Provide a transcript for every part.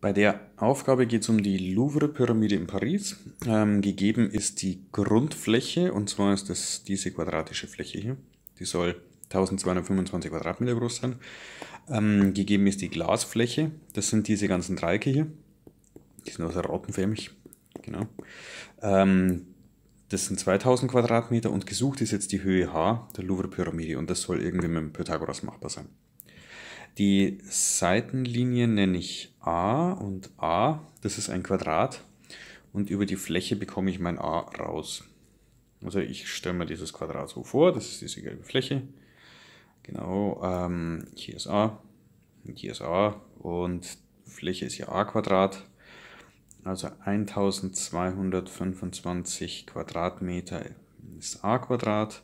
Bei der Aufgabe geht es um die Louvre-Pyramide in Paris. Ähm, gegeben ist die Grundfläche, und zwar ist das diese quadratische Fläche hier. Die soll 1225 Quadratmeter groß sein. Ähm, gegeben ist die Glasfläche, das sind diese ganzen Dreiecke hier. Die sind also rautenförmig. Genau. Ähm, das sind 2000 Quadratmeter und gesucht ist jetzt die Höhe h der Louvre-Pyramide und das soll irgendwie mit dem Pythagoras machbar sein. Die Seitenlinie nenne ich A und A, das ist ein Quadrat und über die Fläche bekomme ich mein A raus. Also ich stelle mir dieses Quadrat so vor, das ist diese gelbe Fläche. Genau, ähm, hier ist A und hier ist A und Fläche ist ja A Quadrat. Also 1225 Quadratmeter ist A Quadrat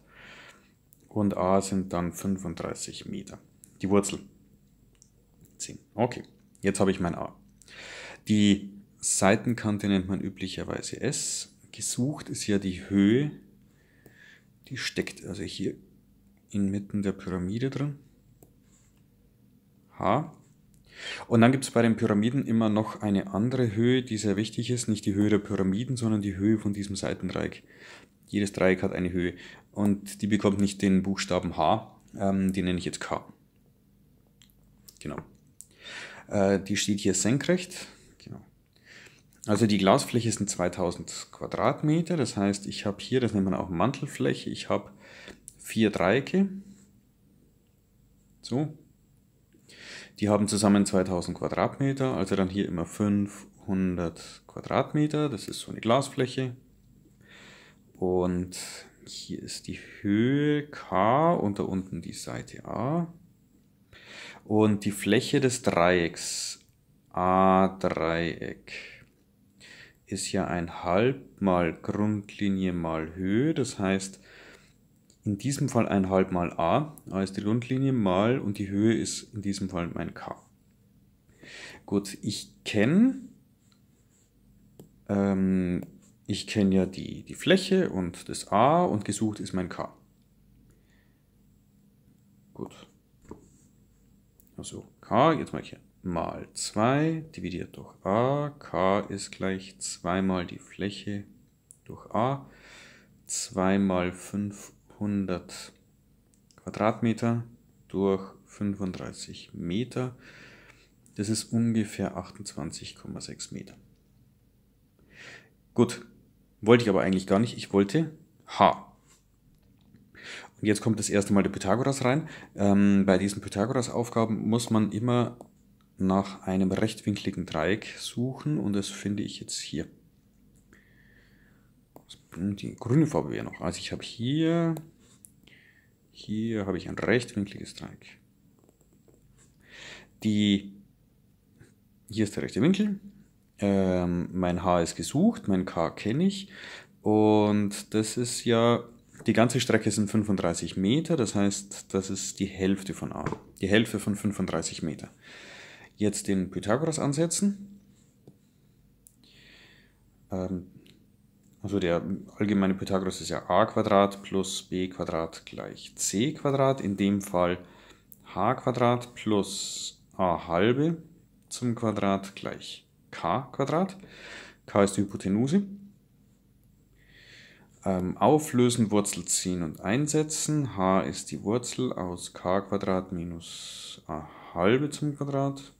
und A sind dann 35 Meter. Die Wurzel. Okay, jetzt habe ich mein A. Die Seitenkante nennt man üblicherweise S. Gesucht ist ja die Höhe, die steckt also hier inmitten der Pyramide drin. H. Und dann gibt es bei den Pyramiden immer noch eine andere Höhe, die sehr wichtig ist. Nicht die Höhe der Pyramiden, sondern die Höhe von diesem Seitendreieck. Jedes Dreieck hat eine Höhe. Und die bekommt nicht den Buchstaben H, ähm, den nenne ich jetzt K. Genau. Äh, die steht hier senkrecht. Genau. Also die Glasfläche sind 2000 Quadratmeter. Das heißt, ich habe hier, das nennt man auch Mantelfläche, ich habe vier Dreiecke. So. Die haben zusammen 2000 Quadratmeter, also dann hier immer 500 Quadratmeter. Das ist so eine Glasfläche. Und hier ist die Höhe K und da unten die Seite A. Und die Fläche des Dreiecks, A-Dreieck, ist ja ein halb mal Grundlinie mal Höhe. Das heißt, in diesem Fall ein halb mal A. A ist die Grundlinie mal und die Höhe ist in diesem Fall mein K. Gut, ich kenne ähm, ich kenne ja die, die Fläche und das A und gesucht ist mein K. Gut. Also k, jetzt mache ich mal 2 dividiert durch a. k ist gleich 2 mal die Fläche durch a. 2 mal 500 Quadratmeter durch 35 Meter. Das ist ungefähr 28,6 Meter. Gut, wollte ich aber eigentlich gar nicht. Ich wollte h. Jetzt kommt das erste Mal der Pythagoras rein. Ähm, bei diesen Pythagoras-Aufgaben muss man immer nach einem rechtwinkligen Dreieck suchen und das finde ich jetzt hier. Die grüne Farbe wäre noch. Also ich habe hier, hier habe ich ein rechtwinkliges Dreieck. Die, hier ist der rechte Winkel. Ähm, mein H ist gesucht, mein K kenne ich. Und das ist ja die ganze Strecke sind 35 Meter, das heißt, das ist die Hälfte von A. Die Hälfte von 35 Meter. Jetzt den Pythagoras ansetzen. Ähm, also der allgemeine Pythagoras ist ja a Quadrat plus b Quadrat gleich c Quadrat. In dem Fall h Quadrat plus a halbe zum Quadrat gleich k Quadrat. k ist die Hypotenuse. Ähm, auflösen, Wurzel ziehen und einsetzen. h ist die Wurzel aus k Quadrat minus a halbe zum Quadrat.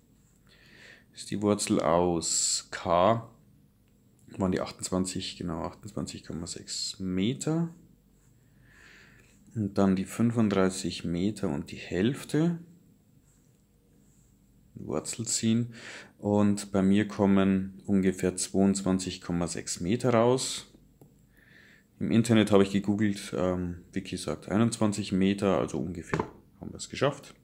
Ist die Wurzel aus k, waren die 28, genau 28,6 Meter. Und dann die 35 Meter und die Hälfte. Wurzel ziehen. Und bei mir kommen ungefähr 22,6 Meter raus. Im Internet habe ich gegoogelt, ähm, Wiki sagt 21 Meter, also ungefähr haben wir es geschafft.